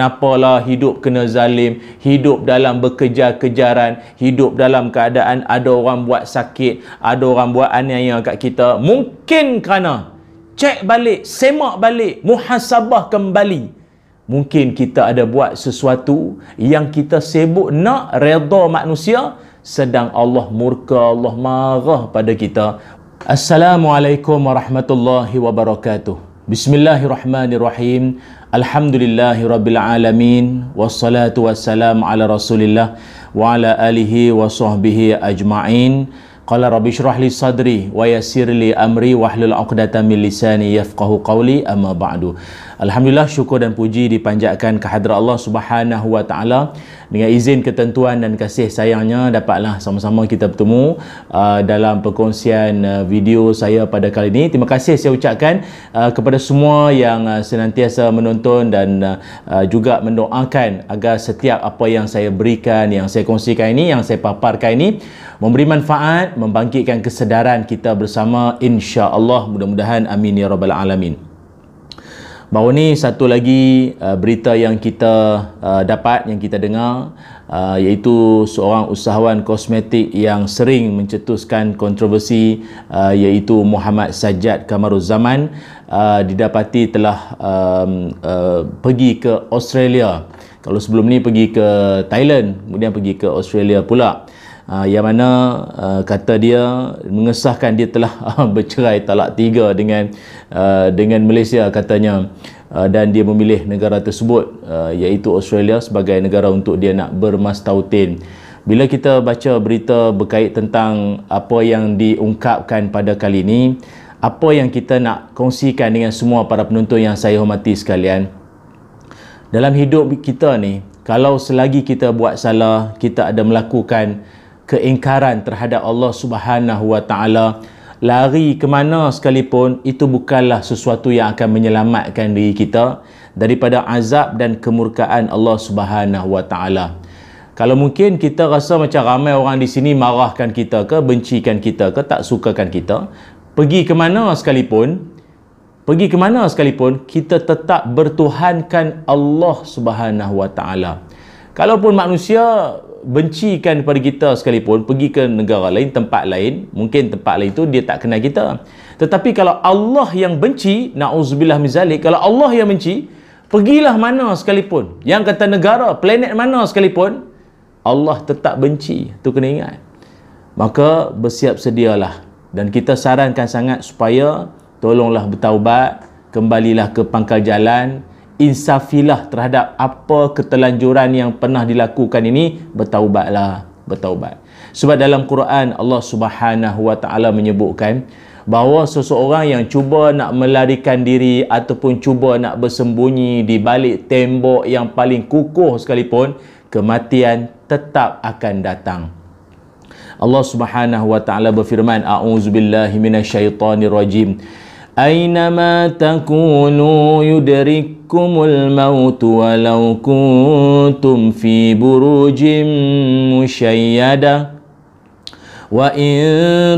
Kenapalah hidup kena zalim, hidup dalam bekerja kejaran hidup dalam keadaan ada orang buat sakit, ada orang buat aniaya kat kita. Mungkin kerana cek balik, semak balik, muhasabah kembali. Mungkin kita ada buat sesuatu yang kita sebut nak reda manusia sedang Allah murka, Allah marah pada kita. Assalamualaikum warahmatullahi wabarakatuh. Bismillahirrahmanirrahim. Alhamdulillahirrabbilalamin. Wassalatu wassalam ala rasulillah wa ala alihi wa sahbihi ajma'in. Qala rabbi syrah li sadri wa yassir li amri wa hlul uqdata min lisani yafqahu qawli amma ba'du. Alhamdulillah syukur dan puji dipanjatkan kehadrat Allah Subhanahu Wa Taala dengan izin ketentuan dan kasih sayangnya dapatlah sama-sama kita bertemu uh, dalam perkongsian uh, video saya pada kali ini. Terima kasih saya ucapkan uh, kepada semua yang uh, senantiasa menonton dan uh, uh, juga mendoakan agar setiap apa yang saya berikan, yang saya kongsikan ini, yang saya paparkan ini memberi manfaat, membangkitkan kesedaran kita bersama insya-Allah. Mudah-mudahan amin ya rabbal alamin. Baru ni satu lagi uh, berita yang kita uh, dapat yang kita dengar uh, iaitu seorang usahawan kosmetik yang sering mencetuskan kontroversi uh, iaitu Muhammad Sajjad Kamaruzaman uh, didapati telah um, uh, pergi ke Australia. Kalau sebelum ni pergi ke Thailand, kemudian pergi ke Australia pula. Ah, yang mana ah, kata dia mengesahkan dia telah ah, bercerai talak tiga dengan dengan Malaysia katanya dan dia memilih negara tersebut iaitu Australia sebagai negara untuk dia nak bermastautin bila kita baca berita berkait tentang apa yang diungkapkan pada kali ini apa yang kita nak kongsikan dengan semua para penonton yang saya hormati sekalian dalam hidup kita ni kalau selagi kita buat salah kita ada melakukan keingkaran terhadap Allah Subhanahu Wa Taala lari ke mana sekalipun itu bukanlah sesuatu yang akan menyelamatkan diri kita daripada azab dan kemurkaan Allah Subhanahu Wa Taala. Kalau mungkin kita rasa macam ramai orang di sini marahkan kita ke, bencikan kita ke, tak sukakan kita, pergi ke mana sekalipun, pergi ke mana sekalipun, kita tetap bertuhankan Allah Subhanahu Wa Taala. Kalaupun manusia bencikan pada kita sekalipun pergi ke negara lain tempat lain mungkin tempat lain tu dia tak kenal kita tetapi kalau Allah yang benci na'uzubillah mizalik kalau Allah yang benci pergilah mana sekalipun yang kata negara planet mana sekalipun Allah tetap benci tu kena ingat maka bersiap sedialah dan kita sarankan sangat supaya tolonglah bertaubat kembalilah ke pangkal jalan insafilah terhadap apa ketelanjuran yang pernah dilakukan ini bertaubatlah bertaubat sebab dalam Quran Allah Subhanahu Wa Taala menyebutkan bahawa seseorang yang cuba nak melarikan diri ataupun cuba nak bersembunyi di balik tembok yang paling kukuh sekalipun kematian tetap akan datang Allah Subhanahu Wa Taala berfirman a'udzubillahi minasyaitonirrajim أينما تكونوا يدرككم الموت ولو كنتم في بروج مشيدة وإن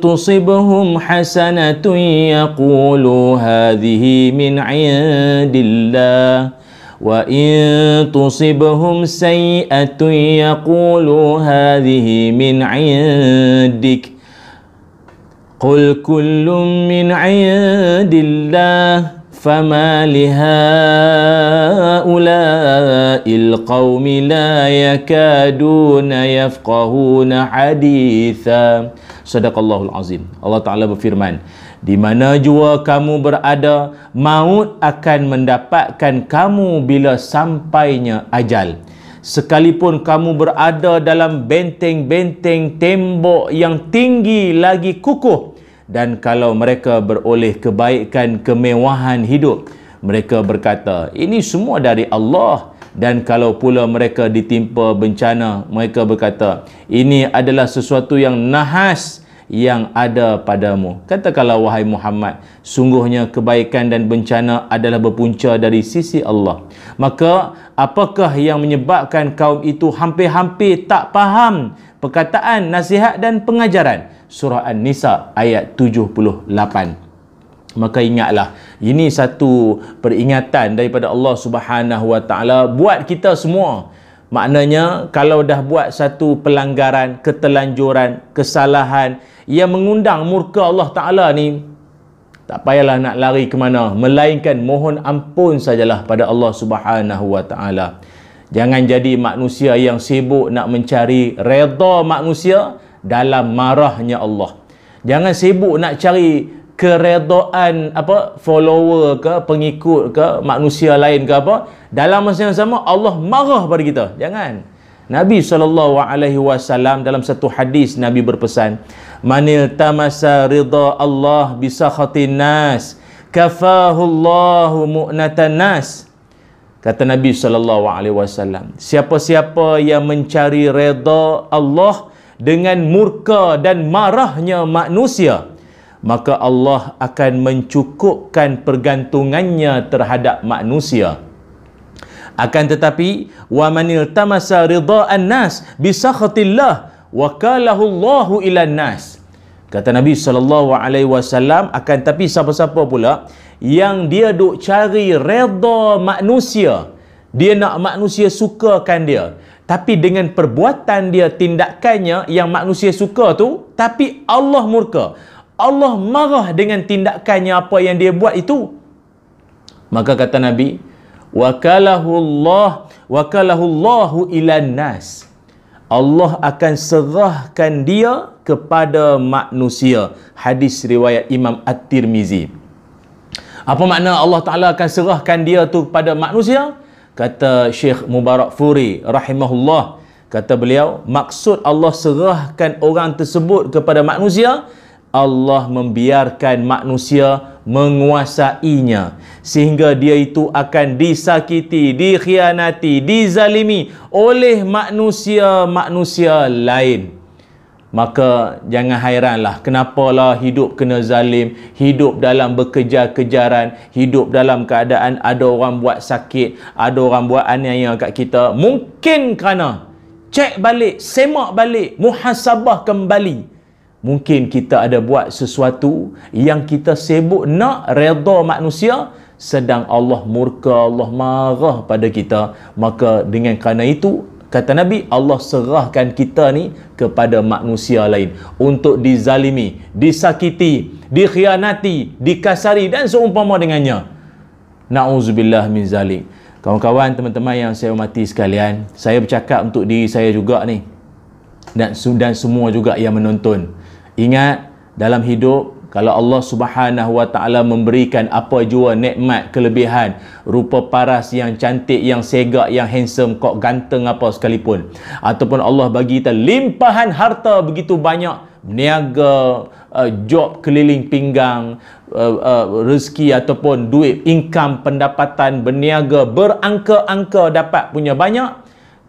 تصبهم حسنة يقولوا هذه من عند الله وإن تصبهم سيئة يقولوا هذه من عندك Qul kullun min عند الله فما لهؤلاء القوم لا يكادون يفقهون حديثا Sadaqallahu azim Allah Ta'ala berfirman, Di mana jua kamu berada, maut akan mendapatkan kamu bila sampainya ajal sekalipun kamu berada dalam benteng-benteng tembok yang tinggi lagi kukuh dan kalau mereka beroleh kebaikan kemewahan hidup mereka berkata ini semua dari Allah dan kalau pula mereka ditimpa bencana mereka berkata ini adalah sesuatu yang nahas yang ada padamu. Katakanlah wahai Muhammad, sungguhnya kebaikan dan bencana adalah berpunca dari sisi Allah. Maka apakah yang menyebabkan kaum itu hampir-hampir tak faham perkataan, nasihat dan pengajaran? Surah An-Nisa ayat 78. Maka ingatlah, ini satu peringatan daripada Allah Subhanahu Wa Taala buat kita semua. Maknanya kalau dah buat satu pelanggaran, ketelanjuran, kesalahan, yang mengundang murka Allah Ta'ala ni tak payahlah nak lari ke mana melainkan mohon ampun sajalah pada Allah Subhanahu Wa Ta'ala jangan jadi manusia yang sibuk nak mencari reda manusia dalam marahnya Allah jangan sibuk nak cari keredaan apa follower ke pengikut ke manusia lain ke apa dalam masa yang sama Allah marah pada kita jangan Nabi saw dalam satu hadis Nabi berpesan, "Manil tamasa ridha Allah bi nas, kafahu Allahu mu'natan nas." Kata Nabi saw siapa-siapa yang mencari redha Allah dengan murka dan marahnya manusia, maka Allah akan mencukupkan pergantungannya terhadap manusia akan tetapi wa manil tamasa ridha annas bi sakhatillah wa kalahu Allahu ila nas kata nabi sallallahu alaihi wasallam akan tetapi, siapa-siapa pula yang dia duk cari redha manusia dia nak manusia sukakan dia tapi dengan perbuatan dia tindakannya yang manusia suka tu tapi Allah murka Allah marah dengan tindakannya apa yang dia buat itu maka kata nabi wakalahu Allah wakalahu Allahu ilan nas Allah akan serahkan dia kepada manusia hadis riwayat Imam At-Tirmizi apa makna Allah Ta'ala akan serahkan dia tu kepada manusia? Kata Syekh Mubarak Furi rahimahullah. Kata beliau, maksud Allah serahkan orang tersebut kepada manusia, Allah membiarkan manusia menguasainya sehingga dia itu akan disakiti, dikhianati, dizalimi oleh manusia-manusia lain. Maka jangan hairanlah lah hidup kena zalim, hidup dalam bekejar-kejaran, hidup dalam keadaan ada orang buat sakit, ada orang buat aniaya kat kita. Mungkin kerana cek balik, semak balik, muhasabah kembali mungkin kita ada buat sesuatu yang kita sibuk nak reda manusia sedang Allah murka Allah marah pada kita maka dengan kerana itu kata Nabi Allah serahkan kita ni kepada manusia lain untuk dizalimi disakiti dikhianati dikasari dan seumpama dengannya na'udzubillah min zalim kawan-kawan teman-teman yang saya hormati sekalian saya bercakap untuk diri saya juga ni dan dan semua juga yang menonton Ingat dalam hidup kalau Allah Subhanahu Wa Taala memberikan apa jua nikmat kelebihan rupa paras yang cantik yang segak yang handsome kok ganteng apa sekalipun ataupun Allah bagi kita limpahan harta begitu banyak berniaga uh, eh, job keliling pinggang uh, uh, rezeki ataupun duit income pendapatan berniaga berangka-angka dapat punya banyak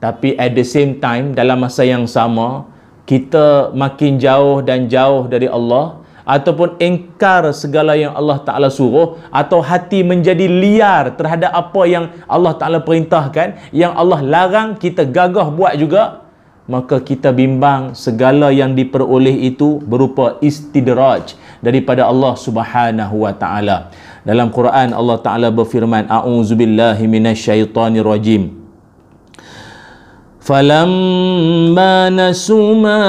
tapi at the same time dalam masa yang sama kita makin jauh dan jauh dari Allah ataupun engkar segala yang Allah Ta'ala suruh atau hati menjadi liar terhadap apa yang Allah Ta'ala perintahkan yang Allah larang kita gagah buat juga maka kita bimbang segala yang diperoleh itu berupa istidraj daripada Allah Subhanahu wa taala. Dalam Quran Allah taala berfirman a'udzubillahi minasyaitonirrajim. rajim. فلما نسوا ما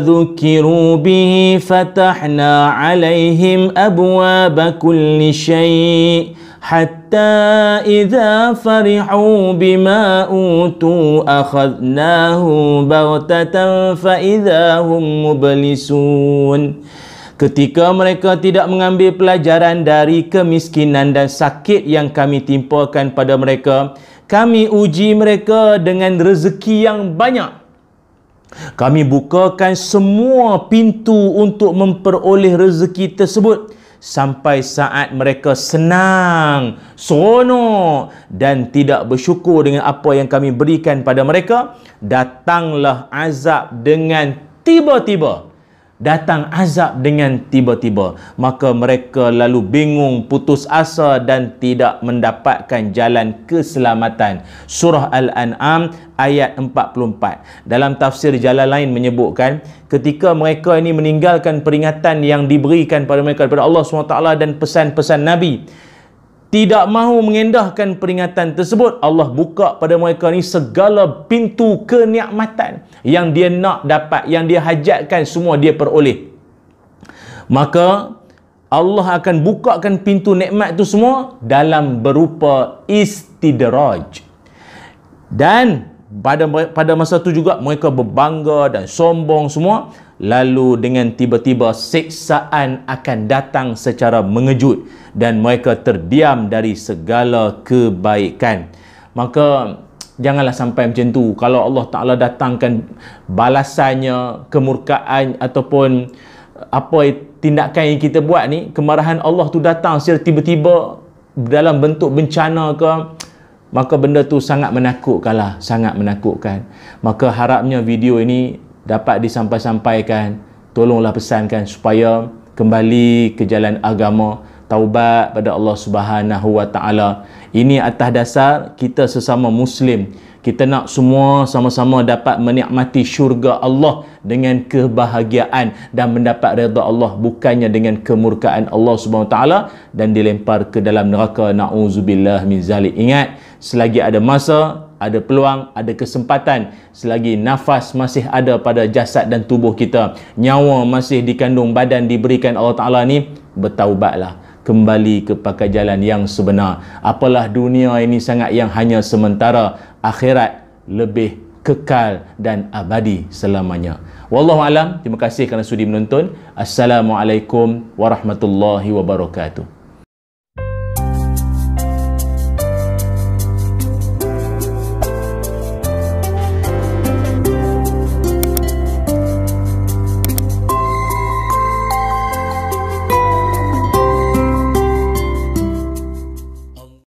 ذكروا به فتحنا عليهم ابواب كل شيء حتى اذا فرحوا بما اوتوا اخذناه بغته فاذا هم مبلسون Ketika mereka tidak mengambil pelajaran dari kemiskinan dan sakit yang kami timpakan pada mereka, kami uji mereka dengan rezeki yang banyak kami bukakan semua pintu untuk memperoleh rezeki tersebut sampai saat mereka senang, seronok dan tidak bersyukur dengan apa yang kami berikan pada mereka, datanglah azab dengan tiba-tiba datang azab dengan tiba-tiba maka mereka lalu bingung putus asa dan tidak mendapatkan jalan keselamatan surah al-an'am ayat 44 dalam tafsir jalan lain menyebutkan ketika mereka ini meninggalkan peringatan yang diberikan pada mereka daripada Allah SWT dan pesan-pesan Nabi tidak mahu mengendahkan peringatan tersebut Allah buka pada mereka ni segala pintu kenikmatan yang dia nak dapat yang dia hajatkan semua dia peroleh maka Allah akan bukakan pintu nikmat tu semua dalam berupa istidraj dan pada pada masa tu juga mereka berbangga dan sombong semua lalu dengan tiba-tiba siksaan akan datang secara mengejut dan mereka terdiam dari segala kebaikan maka janganlah sampai macam tu kalau Allah Taala datangkan balasannya kemurkaan ataupun eh, apa tindakan yang kita buat ni kemarahan Allah tu datang secara tiba-tiba dalam bentuk bencana ke maka benda tu sangat menakutkan lah, sangat menakutkan maka harapnya video ini dapat disampaikan tolonglah pesankan supaya kembali ke jalan agama taubat pada Allah Subhanahu wa taala ini atas dasar kita sesama muslim kita nak semua sama-sama dapat menikmati syurga Allah dengan kebahagiaan dan mendapat redha Allah bukannya dengan kemurkaan Allah Subhanahu Wa Taala dan dilempar ke dalam neraka nauzubillah min zalik ingat selagi ada masa ada peluang, ada kesempatan selagi nafas masih ada pada jasad dan tubuh kita nyawa masih dikandung badan diberikan Allah Ta'ala ni bertaubatlah kembali ke pakai jalan yang sebenar apalah dunia ini sangat yang hanya sementara akhirat lebih kekal dan abadi selamanya. Wallahu alam, terima kasih kerana sudi menonton. Assalamualaikum warahmatullahi wabarakatuh.